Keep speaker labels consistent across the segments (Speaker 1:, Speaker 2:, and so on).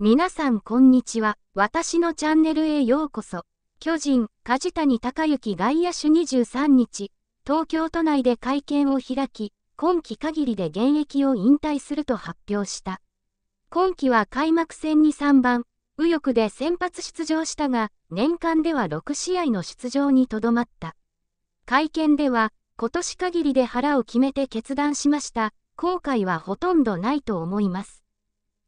Speaker 1: 皆さんこんにちは。私のチャンネルへようこそ。巨人、梶谷隆之外野手23日、東京都内で会見を開き、今季限りで現役を引退すると発表した。今季は開幕戦に3番、右翼で先発出場したが、年間では6試合の出場にとどまった。会見では、今年限りで腹を決めて決断しました。後悔はほとんどないと思います。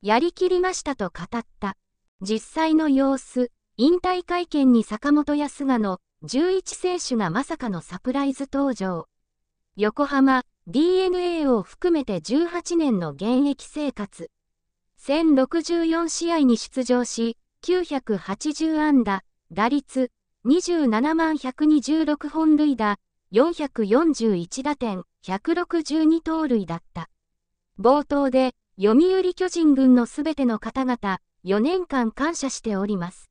Speaker 1: やりきりましたと語った。実際の様子、引退会見に坂本康賀の11選手がまさかのサプライズ登場。横浜、DNA を含めて18年の現役生活。1064試合に出場し、980安打、打率、27万126本塁打、441打点、162盗塁だった。冒頭で、読売巨人軍のすべての方々、4年間感謝しております。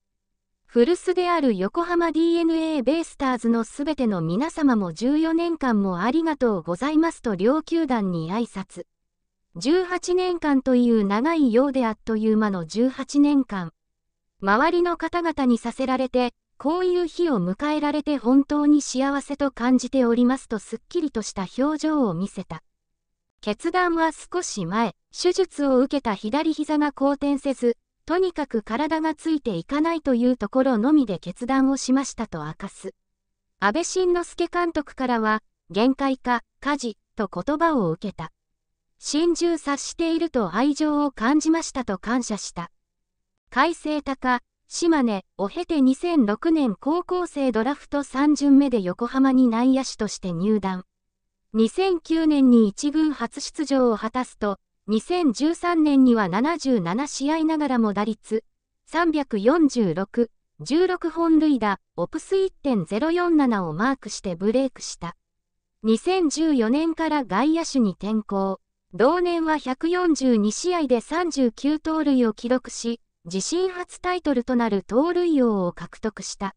Speaker 1: 古巣である横浜 DNA ベイスターズのすべての皆様も14年間もありがとうございますと両球団に挨拶。18年間という長いようであっという間の18年間。周りの方々にさせられて、こういう日を迎えられて本当に幸せと感じておりますとすっきりとした表情を見せた。決断は少し前、手術を受けた左膝が好転せず、とにかく体がついていかないというところのみで決断をしましたと明かす。安倍晋之助監督からは、限界か、家事、と言葉を受けた。心中察していると愛情を感じましたと感謝した。海星高、島根を経て2006年高校生ドラフト3巡目で横浜に内野手として入団。2009年に1軍初出場を果たすと、2013年には77試合ながらも打率346、16本塁打、オプス1.047をマークしてブレイクした。2014年から外野手に転向。同年は142試合で39盗塁を記録し、自身初タイトルとなる盗塁王を獲得した。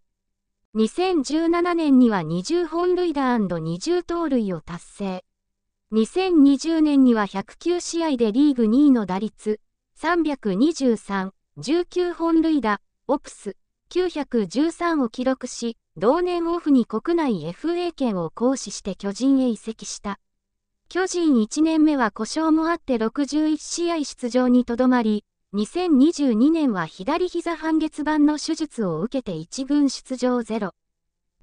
Speaker 1: 2017年には20本塁打 &20 盗塁を達成。2020年には109試合でリーグ2位の打率、323、19本塁打、オプス、913を記録し、同年オフに国内 FA 権を行使して巨人へ移籍した。巨人1年目は故障もあって61試合出場にとどまり、2022年は左膝半月板の手術を受けて1軍出場ゼロ。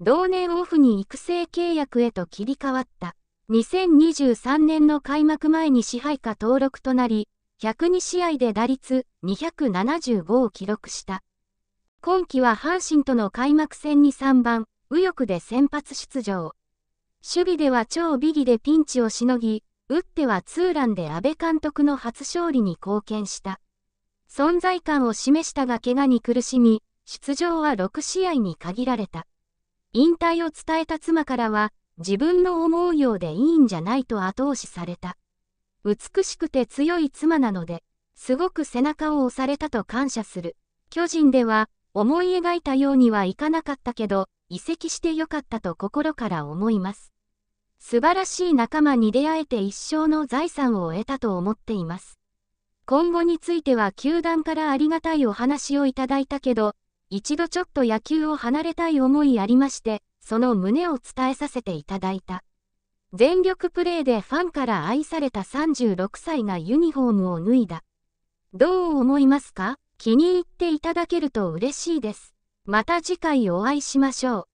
Speaker 1: 同年オフに育成契約へと切り替わった。2023年の開幕前に支配下登録となり、102試合で打率275を記録した。今季は阪神との開幕戦に3番、右翼で先発出場。守備では超ビギでピンチをしのぎ、打ってはツーランで安倍監督の初勝利に貢献した。存在感を示したが怪我に苦しみ、出場は6試合に限られた。引退を伝えた妻からは、自分の思うようでいいんじゃないと後押しされた。美しくて強い妻なので、すごく背中を押されたと感謝する。巨人では、思い描いたようにはいかなかったけど、移籍してよかったと心から思います。素晴らしい仲間に出会えて一生の財産を得たと思っています。今後については球団からありがたいお話をいただいたけど、一度ちょっと野球を離れたい思いありまして、その旨を伝えさせていただいた。全力プレーでファンから愛された36歳がユニフォームを脱いだ。どう思いますか気に入っていただけると嬉しいです。また次回お会いしましょう。